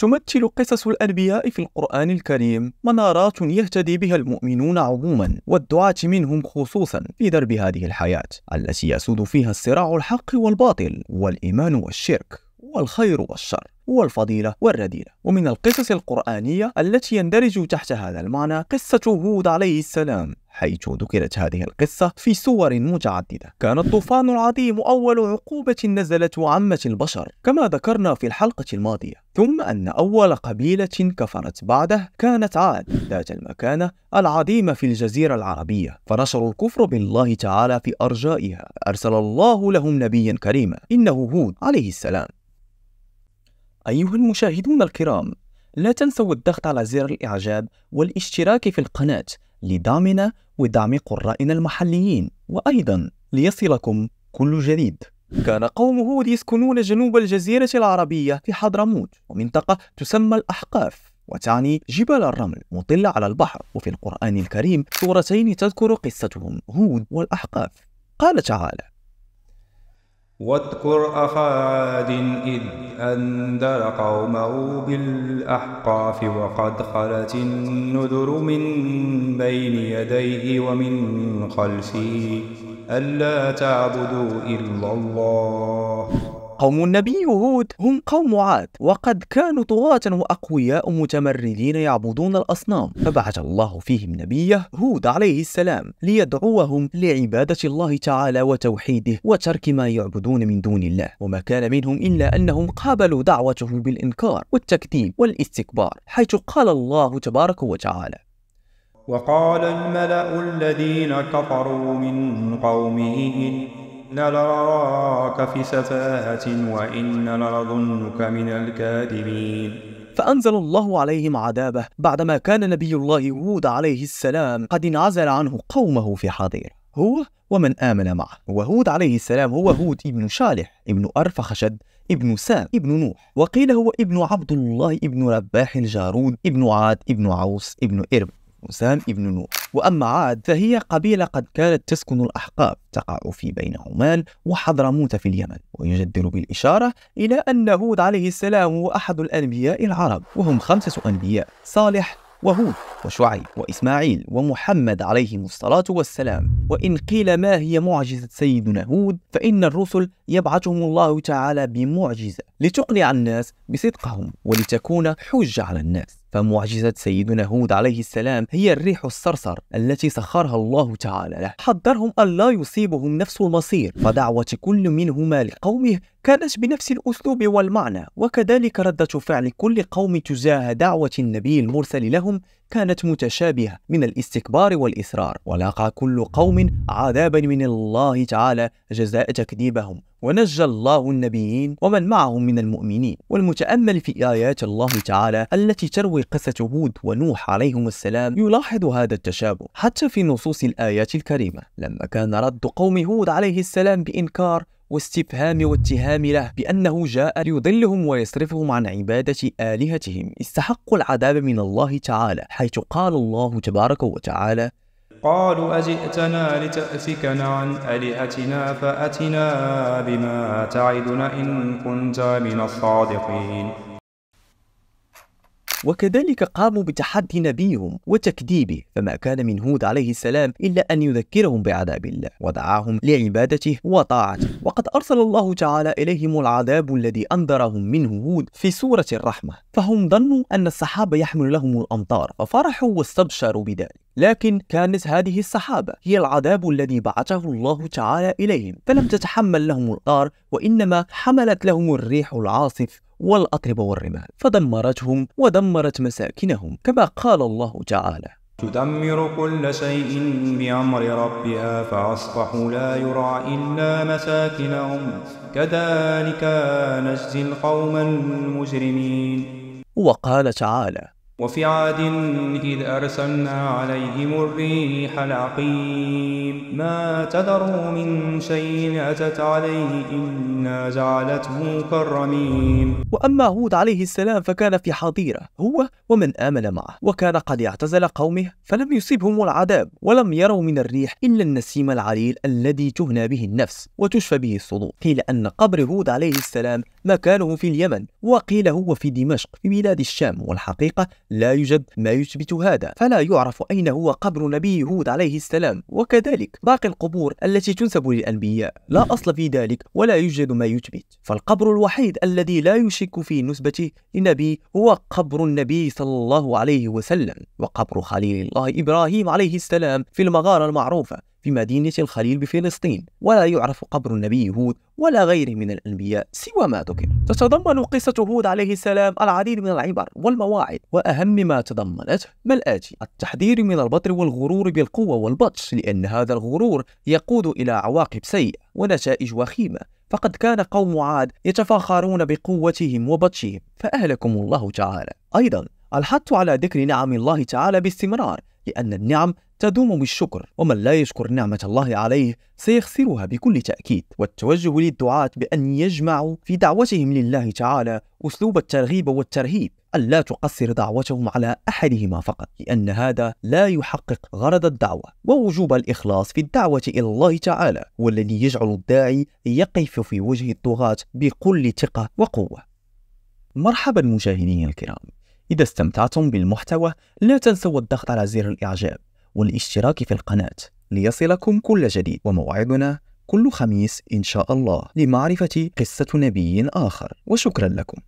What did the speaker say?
تمثل قصص الأنبياء في القرآن الكريم منارات يهتدي بها المؤمنون عموما والدعاة منهم خصوصا في درب هذه الحياة التي يسود فيها الصراع الحق والباطل والإيمان والشرك والخير والشر هو الفضيلة والرذيلة ومن القصص القرآنية التي يندرج تحت هذا المعنى قصة هود عليه السلام حيث ذكرت هذه القصة في سور متعددة كان الطوفان العظيم أول عقوبة نزلت عامة البشر كما ذكرنا في الحلقة الماضية ثم أن أول قبيلة كفرت بعده كانت عاد ذات المكانة العظيمة في الجزيرة العربية فنشروا الكفر بالله تعالى في أرجائها أرسل الله لهم نبيا كريما إنه هود عليه السلام أيها المشاهدون الكرام لا تنسوا الضغط على زر الإعجاب والاشتراك في القناة لدعمنا ودعم قرائنا المحليين وأيضا ليصلكم كل جديد كان قوم هود يسكنون جنوب الجزيرة العربية في حضرموت ومنطقة تسمى الأحقاف وتعني جبال الرمل مطلة على البحر وفي القرآن الكريم سورتين تذكر قصتهم هود والأحقاف قال تعالى واذكر أخا عاد إذ أنذر قومه بالأحقاف وقد خلت النذر من بين يديه ومن خلفه ألا تعبدوا إلا الله وقوم النبي هود هم قوم عاد وقد كانوا طغاة وأقوياء متمردين يعبدون الأصنام فبعث الله فيهم نبيه هود عليه السلام ليدعوهم لعبادة الله تعالى وتوحيده وترك ما يعبدون من دون الله وما كان منهم إلا أنهم قابلوا دعوته بالإنكار والتكذيب والاستكبار حيث قال الله تبارك وتعالى وقال الملأ الذين كفروا من قومه إنا لنراك في سفاهة وإنا لنظنك من الكاذبين فأنزل الله عليهم عذابه بعدما كان نبي الله هود عليه السلام قد انعزل عنه قومه في حاضر هو ومن آمن معه وهود عليه السلام هو هود ابن شالح ابن أرفخشد ابن سام ابن نوح وقيل هو ابن عبد الله ابن رباح الجارود ابن عاد ابن عوس ابن إرب وسام ابن نوح وأما عاد فهي قبيلة قد كانت تسكن الأحقاب تقع في بين عمان وحضرموت في اليمن ويجدر بالإشارة إلى أن هود عليه السلام هو أحد الأنبياء العرب وهم خمسة أنبياء صالح وهود وشعيب وإسماعيل ومحمد عليهم الصلاة والسلام وإن قيل ما هي معجزة سيدنا هود فإن الرسل يبعثهم الله تعالى بمعجزة لتقنع الناس بصدقهم ولتكون حجة على الناس فمعجزة سيدنا هود عليه السلام هي الريح الصرصر التي سخرها الله تعالى له حذرهم ألا يصيبهم نفس المصير فدعوة كل منهما لقومه كانت بنفس الأسلوب والمعنى وكذلك ردة فعل كل قوم تجاه دعوة النبي المرسل لهم كانت متشابهة من الاستكبار والإصرار ولاقى كل قوم عذابا من الله تعالى جزاء تكذيبهم ونجى الله النبيين ومن معهم من المؤمنين والمتأمل في آيات الله تعالى التي تروي قصة هود ونوح عليهم السلام يلاحظ هذا التشابه حتى في نصوص الآيات الكريمة لما كان رد قوم هود عليه السلام بإنكار واستفهام واتهام له بأنه جاء ليضلهم ويصرفهم عن عبادة آلهتهم استحقوا العذاب من الله تعالى حيث قال الله تبارك وتعالى قالوا أجئتنا لتأفكنا عن آلهتنا فأتنا بما تعدنا إن كنت من الصادقين وكذلك قاموا بتحدي نبيهم وتكذيبه فما كان من هود عليه السلام إلا أن يذكرهم بعذاب الله ودعاهم لعبادته وطاعته وقد أرسل الله تعالى إليهم العذاب الذي أنذرهم منه هود في سورة الرحمة فهم ظنوا أن السحاب يحمل لهم الأمطار ففرحوا واستبشروا بذلك لكن كانت هذه السحابة هي العذاب الذي بعثه الله تعالى إليهم فلم تتحمل لهم القار وإنما حملت لهم الريح العاصف والأطربة والرمال فدمرتهم ودمرت مساكنهم كما قال الله تعالى تدمر كل شيء بأمر ربها فأصبحوا لا يرى إلا مساكنهم كذلك نجزي القوم المجرمين وقال تعالى وفي عاد إذ أرسلنا عليهم الريح العقيم ما تذروا من شيء أتت عليه إنا جعلته كالرميم وأما هود عليه السلام فكان في حظيرة هو ومن آمن معه وكان قد اعتزل قومه فلم يصيبهم العذاب ولم يروا من الريح إلا النسيم العليل الذي تهنى به النفس وتشفى به الصدور قيل أن قبر هود عليه السلام مكانه في اليمن وقيل هو في دمشق في بلاد الشام والحقيقة لا يوجد ما يثبت هذا فلا يعرف أين هو قبر نبي هود عليه السلام وكذلك باقي القبور التي تنسب للأنبياء لا أصل في ذلك ولا يوجد ما يثبت فالقبر الوحيد الذي لا يشك في نسبته لنبي هو قبر النبي صلى الله عليه وسلم وقبر خليل الله إبراهيم عليه السلام في المغارة المعروفة في مدينة الخليل بفلسطين ولا يعرف قبر النبي هود ولا غيره من الأنبياء سوى ما ذكر تتضمن قصة هود عليه السلام العديد من العبر والمواعظ وأهم ما تضمنته ما الآتي التحذير من البطر والغرور بالقوة والبطش لأن هذا الغرور يقود إلى عواقب سيئة ونتائج وخيمة فقد كان قوم عاد يتفاخرون بقوتهم وبطشهم فأهلكم الله تعالى أيضا الحث على ذكر نعم الله تعالى باستمرار لأن النعم تدوم بالشكر ومن لا يشكر نعمة الله عليه سيخسرها بكل تأكيد والتوجه للدعاة بأن يجمعوا في دعوتهم لله تعالى أسلوب الترغيب والترهيب ألا تقصر دعوتهم على أحدهما فقط لأن هذا لا يحقق غرض الدعوة ووجوب الإخلاص في الدعوة إلى الله تعالى والذي يجعل الداعي يقف في وجه الطغاة بكل ثقة وقوة مرحبا مشاهدينا الكرام إذا استمتعتم بالمحتوى لا تنسوا الضغط على زر الإعجاب والاشتراك في القناة ليصلكم كل جديد وموعدنا كل خميس إن شاء الله لمعرفة قصة نبي آخر وشكرا لكم